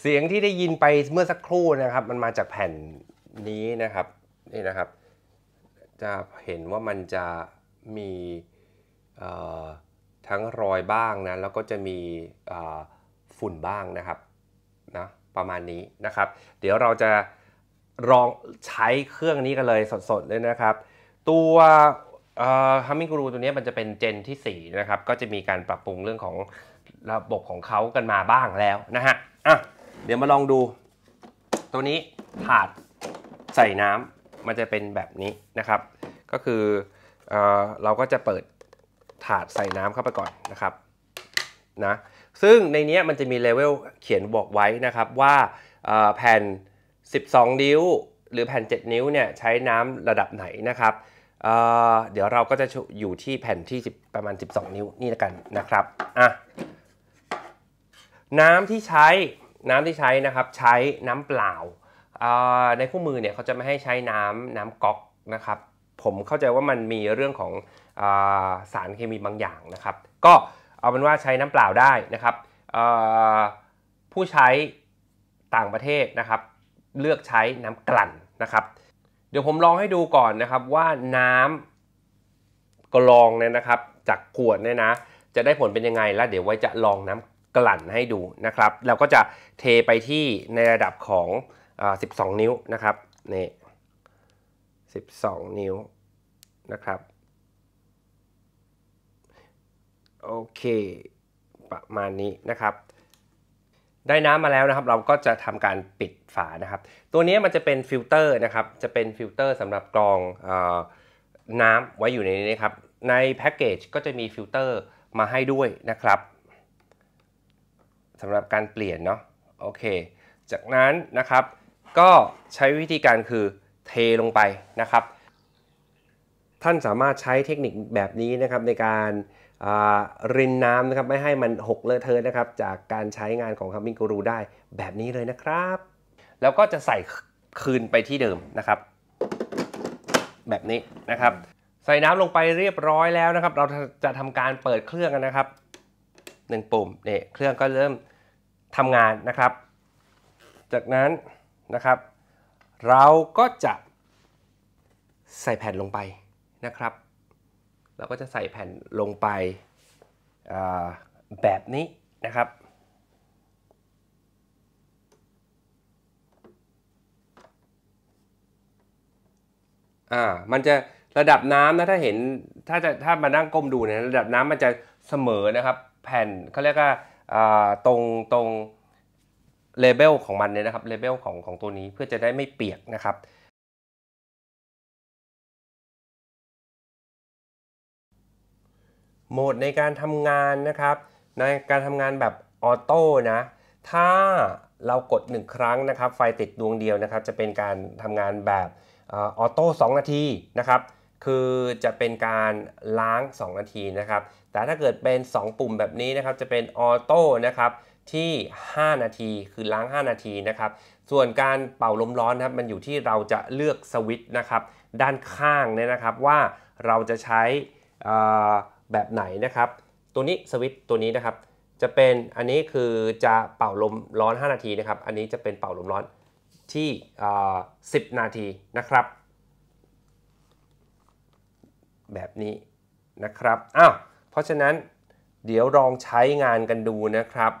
เสียงที่ได้ยินไปเมื่อสักครู่นะครับ มันมาจากแผ่นนี้นะครับนี่นะครับ จะเห็นว่ามันจะมีทั้งรอยบ้างนะแล้วก็จะมีฝุ่นบ้างนะครับนะประมาณนี้นะครับ เดี๋ยวเราจะลองใช้เครื่องนี้กันเลยสดๆเลยนะครับ ตัวฮัมมิงกรูตัวนี้มันจะเป็นเจนที่4นะครับก็จะมีการปรับปรุงเรื่องของระบบของเขากันมาบ้างแล้วนะฮะอ่ะเดี๋ยวมาลองดู ตัวนี้ถาดใส่น้ำมันจะเป็นแบบนี้นะครับ ก็คือเอเราก็จะเปิดถาดใส่น้ำเข้าไปก่อนนะครับนะซึ่งในนี้มันจะมีเลเวลเขียนบอกไว้นะครับว่าแผ่น 12 นิ้ว หรือแผ่น 7 นิ้วเนี่ยใช้น้ำระดับไหนนะครับเเดี๋ยวเราก็จะอยู่ที่แผ่นที่ประมาณ 12 นิ้วนี่ละกันนะครับอ่ะน้ำที่ใช้น้ำที่ใช้นะครับใช้น้ำเปล่าในคู่มือเนี่ยเขาจะไม่ให้ใช้น้ำน้ำก๊อกนะครับผมเข้าใจว่ามันมีเรื่องของอสารเคมีบางอย่างนะครับ ก็เอาเป็นว่าใช้น้ำเปล่าได้นะครับผู้ใช้ต่างประเทศนะครับ เลือกใช้น้ำกลั่นนะครับ เดี๋ยวผมลองให้ดูก่อนนะครับว่าน้ำกรองเนี่ยนะครับจากขวดเนี่ยนะจะได้ผลเป็นยังไงแล้วเดี๋ยวไว้จะลองน้ำกลั่นให้ดูนะครับ เราก็จะเทไปที่ในระดับของอ12 นิ้วนะครับนี่ 12 นิ้วนะครับโอเคประมาณนี้นะครับ ได้น้ำมาแล้วนะครับเราก็จะทำการปิดฝานะครับ ตัวนี้มันจะเป็นฟิลเตอร์นะครับ จะเป็นฟิลเตอร์สำหรับกรองอน้ำไว้อยู่ในนี้นะครับ ในแพ็กเกจก็จะมีฟิลเตอร์มาให้ด้วยนะครับสำหรับการเปลี่ยนเนาะโอเคจากนั้นนะครับก็ใช้วิธีการคือเทลงไปนะครับ ท่านสามารถใช้เทคนิคแบบนี้นะครับในการรินน้ำนะครับไม่ให้มันหกเลอะเทอะนะครับ จากการใช้งานของคัมมิงกูรู ได้แบบนี้เลยนะครับ แล้วก็จะใส่คืนไปที่เดิมนะครับ แบบนี้นะครับ ใส่น้ำลงไปเรียบร้อยแล้วนะครับ เราจะทำการเปิดเครื่องกันนะครับหนึ่งปุ่มเนี่ยเครื่องก็เริ่มทำงานนะครับ จากนั้นนะครับเราก็จะใส่แผ่นลงไปนะครับ เราก็จะใส่แผ่นลงไปแบบนี้นะครับอ่ามันจะระดับน้ำนะถ้าเห็นถ้าจะถ้ามานั่งก้มดูเนี่ยระดับน้ำมันจะเสมอนะครับแผ่นเขาเรียกว่าตรงตรงเลเบลของมันเนี่ยนะครับเลเบลของของตัวนี้เพื่อจะได้ไม่เปียกนะครับ โหมดในการทำงานนะครับในการทำงานแบบออโต้นะถ้าเรากด 1 ครั้งนะครับไฟติดดวงเดียวนะครับ จะเป็นการทำงานแบบออโต้2นาทีนะครับคือจะเป็นการล้าง 2 นาทีนะครับ แต่ถ้าเกิดเป็น 2 ปุ่มแบบนี้นะครับ จะเป็นออโต้นะครับที่ 5 นาทีคือล้าง 5 นาทีนะครับ ส่วนการเป่าลมร้อนนะครับ มันอยู่ที่เราจะเลือกสวิตช์นะครับ ด้านข้างเนี่ยนะครับว่าเราจะใช้แบบไหนนะครับ ตัวนี้สวิตช์ตัวนี้นะครับ จะเป็นอันนี้คือจะเป่าลมร้อน 5 นาทีนะครับ อันนี้จะเป็นเป่าลมร้อนที่10 นาทีนะครับแบบนี้นะครับ อ้าว เพราะฉะนั้นเดี๋ยวลองใช้งานกันดูนะครับ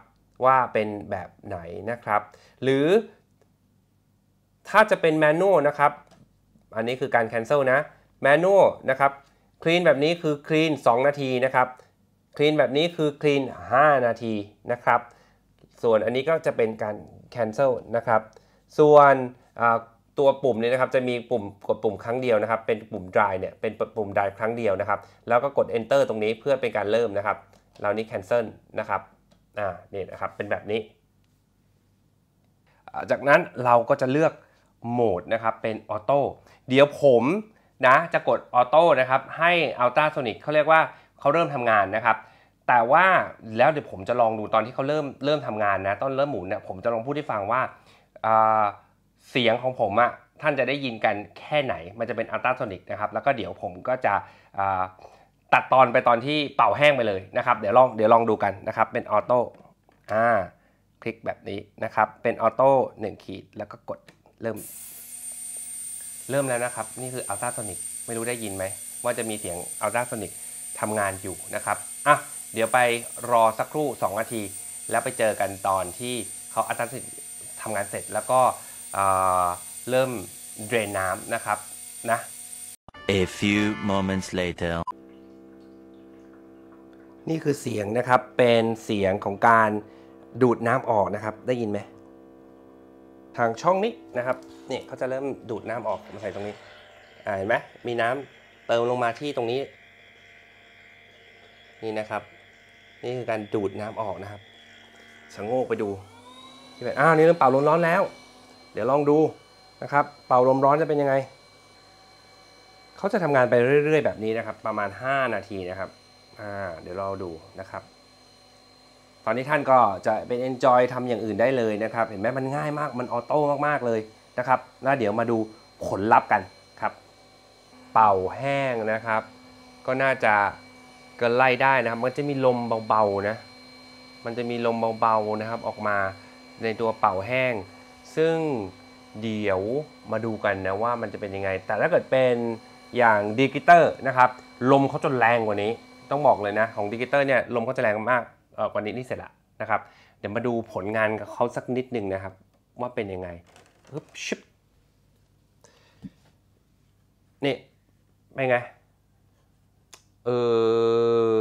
ว่าเป็นแบบไหนนะครับ หรือถ้าจะเป็นแมนนวลนะครับ อันนี้คือการคนเซิลนะแมนนวลนะครับ คลีนแบบนี้คือคลีน2นาทีนะครับ คลีนแบบนี้คือคลีน5นาทีนะครับ ส่วนอันนี้ก็จะเป็นการคนเซิลนะครับ ส่วนตัวปุ่มนี้นะครับจะมีปุ่มกดปุ่มครั้งเดียวนะครับ เป็นปุ่ม dry เนี่ยเป็นปุ่ม dry ครั้งเดียวนะครับ แล้วก็กด enter ตรงนี้เพื่อเป็นการเริ่มนะครับเรานี้ cancel นะครับอ่านี่นะครับเป็นแบบนี้จากนั้นเราก็จะเลือกโหมดนะครับเป็นออโต้เดี๋ยวผมนะจะกดออโต้นะครับให้ Ultra Sonic เขาเรียกว่าเขาเริ่มทำงานนะครับ แต่ว่าแล้วเดี๋ยวผมจะลองดูตอนที่เขาเริ่มเริ่มทำงานนะตอนเริ่มหมุนเนี่ยผมจะลองพูดให้ฟังว่าเสียงของผมอะท่านจะได้ยินกันแค่ไหน มันจะเป็นอัลตราโซนิกนะครับ แล้วก็เดี๋ยวผมก็จะตัดตอนไปตอนที่เป่าแห้งไปเลยนะครับ เดี๋ยวลอง เดี๋ยวลองดูกันนะครับ เป็นออโต้ อ่า คลิกแบบนี้นะครับ เป็นออโต้หนึ่งขีด แล้วก็กดเริ่ม เริ่มแล้วนะครับ นี่คืออัลตราโซนิก ไม่รู้ได้ยินไหมว่าจะมีเสียงอัลตราโซนิกทำงานอยู่นะครับ อ่ะ เดี๋ยวไปรอสักครู่2นาที แล้วไปเจอกันตอนที่เขาอัลตราโซนิกทำงานเสร็จแล้วก็เเริ่มเดรนน้ำนะครับนะ A few moments later นี่คือเสียงนะครับเป็นเสียงของการดูดน้ำออกนะครับ ได้ยินไหมทางช่องนี้นะครับนี่เขาจะเริ่มดูดน้ำออกมาใส่ตรงนี้เห็นไหมมีน้ำเติมลงมาที่ตรงนี้นี่นะครับ นี่คือการดูดน้ำออกนะครับชะโงกไปดูที่แบบอ้าวนี่เริ่มเป่าร้อนแล้วเดี๋ยวลองดูนะครับเป่าลมร้อนจะเป็นยังไง เขาจะทำงานไปเรื่อยๆแบบนี้นะครับ ประมาณ 5 นาทีนะครับเดี๋ยวเราดูนะครับ ตอนนี้ท่านก็จะเป็น enjoy ทำอย่างอื่นได้เลยนะครับ เห็นไหมมันง่ายมากมันออโต้มากๆ เลยนะครับแล้วเดี๋ยวมาดูผลลัพธ์กันครับ เป่าแห้งนะครับ ก็น่าจะเกินไล่ได้นะครับ มันจะมีลมเบาๆนะมันจะมีลมเบาๆนะครับออกมาในตัวเป่าแห้งซึ่งเดี๋ยวมาดูกันนะว่ามันจะเป็นยังไง แต่ถ้าเกิดเป็นอย่างดิจิเตอร์นะครับ ลมเขาจนแรงกว่านี้ ต้องบอกเลยนะของดิจิเตอร์เนี่ยลมเขาจะแรงมากกว่านี้นี่เสร็จละนะครับ เดี๋ยวมาดูผลงานกับเขาสักนิดนึงนะครับ ว่าเป็นยังไงปึ๊บชิบนี่เป็นไงเออ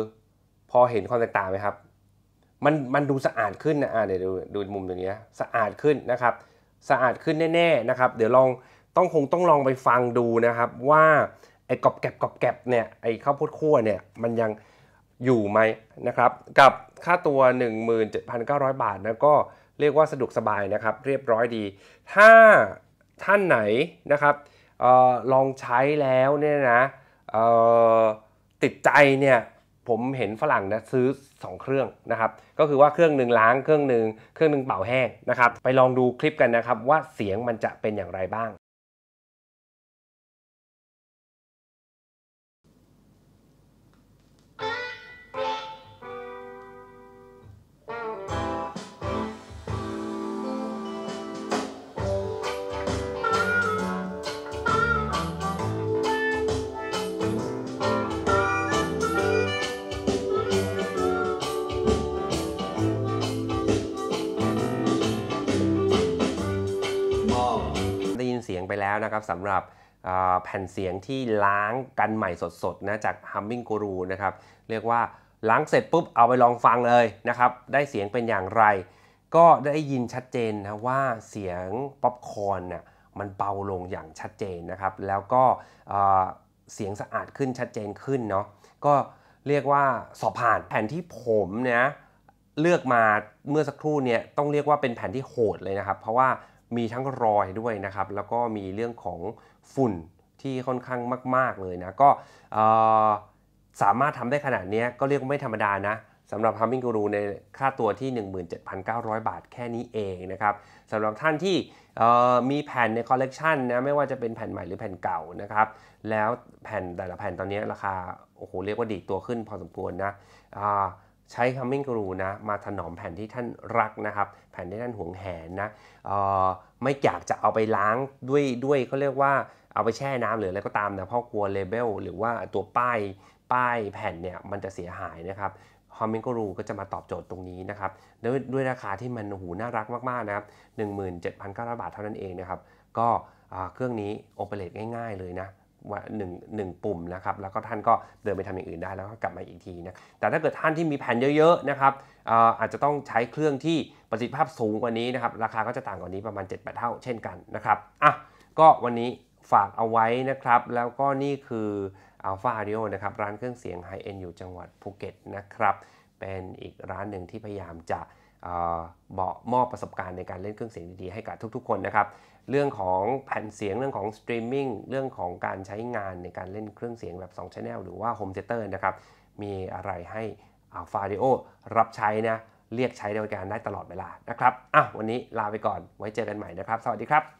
พอเห็นความแตกต่างไหมครับมันมันดูสะอาดขึ้นนะอ่าเดี๋ยวดูดูมุมตรงนี้สะอาดขึ้นนะครับสะอาดขึ้นแน่ ๆ นะครับ เดี๋ยวลอง ต้องคงต้องลองไปฟังดูนะครับ ว่า ไอ้กรอบแกบกรอบแกบเนี่ย ไอ้ข้าวโพดคั่วเนี่ย มันยังอยู่ไหมนะครับ กับค่าตัว 17,900 บาทนะก็เรียกว่าสะดวกสบายนะครับ เรียบร้อยดี ถ้าท่านไหนนะครับออลองใช้แล้วเนี่ยนะติดใจเนี่ยผมเห็นฝรั่งนะซื้อ 2 เครื่องนะครับ ก็คือว่าเครื่องหนึ่งล้างเครื่องหนึ่งเครื่องหนึ่งเป่าแห้งนะครับ ไปลองดูคลิปกันนะครับว่าเสียงมันจะเป็นอย่างไรบ้างนะครับสำหรับแผ่นเสียงที่ล้างกันใหม่สดๆนะจาก Humming Guru นะครับเรียกว่าล้างเสร็จปุ๊บเอาไปลองฟังเลยนะครับได้เสียงเป็นอย่างไร ก็ได้ยินชัดเจนนะว่าเสียงป๊อปคอร์นน่ะมันเบาลงอย่างชัดเจนนะครับแล้วก็เสียงสะอาดขึ้นชัดเจนขึ้นเนาะก็เรียกว่าสอบผ่านแผ่นที่ผมเนี่ยเลือกมาเมื่อสักครู่เนี่ยต้องเรียกว่าเป็นแผ่นที่โหดเลยนะครับ เพราะว่ามีทั้งรอยด้วยนะครับ แล้วก็มีเรื่องของฝุ่นที่ค่อนข้างมาก ๆ เลยนะ ก็สามารถทำได้ขนาดนี้ก็เรียกไม่ธรรมดานะสำหรับฮัมมิงกูรูในค่าตัวที่ 17,900 บาทแค่นี้เองนะครับสำหรับท่านที่มีแผ่นในคอลเลกชันนะไม่ว่าจะเป็นแผ่นใหม่หรือแผ่นเก่านะครับ แล้วแผ่นแต่ละแผ่นตอนนี้ราคา โอ้โห เรียกว่าดีตัวขึ้นพอสมควรนะใช้คัมมิ่งกรูนะมาถนอมแผ่นที่ท่านรักนะครับแผ่นที่ท่านหวงแหนนะไม่อยากจะเอาไปล้างด้วยด้วยเขาเรียกว่าเอาไปแช่น้ำหรืออะไรก็ตามนะเพราะกลัวเลเบลหรือว่าตัวป้ายป้ายแผ่นเนี่ยมันจะเสียหายนะครับคอมมิงกรูก็จะมาตอบโจทย์ตรงนี้นะครับด้วยด้วยราคาที่มันหูน่ารักมาก ๆ นะครับ 17,900 บาทเท่านั้นเองนะครับก็เครื่องนี้โอเปเรตง่าย ๆ เลยนะว่าหนึ่งหนึ่งปุ่มนะครับ แล้วก็ท่านก็เดินไปทำอย่างอื่นได้แล้วก็กลับมาอีกทีนะแต่ถ้าเกิดท่านที่มีแผ่นเยอะๆนะครับอาจจะต้องใช้เครื่องที่ประสิทธิภาพสูงกว่านี้นะครับ ราคาก็จะต่างกว่านี้ประมาณ7จ็ดเท่าเช่นกันนะครับ อ่ะ ก็วันนี้ฝากเอาไว้นะครับแล้วก็นี่คืออัลฟาเดีย o นะครับ ร้านเครื่องเสียงไฮเอ็นอยู่จังหวัดภูเก็ตนะครับเป็นอีกร้านหนึ่งที่พยายามจะเบอะมอบประสบการณ์ในการเล่นเครื่องเสียงดีๆ ให้กับทุกๆคนนะครับเรื่องของแผ่นเสียงเรื่องของสตรีมมิ่งเรื่องของการใช้งานในการเล่นเครื่องเสียงแบบ 2 Channel หรือว่าโฮมเ e เตอร์นะครับมีอะไรให้อัลฟาดิโอรับใช้นะเรียกใช้ในการได้ตลอดเวลานะครับอ่ะวันนี้ลาไปก่อน ไว้เจอกันใหม่นะครับ สวัสดีครับ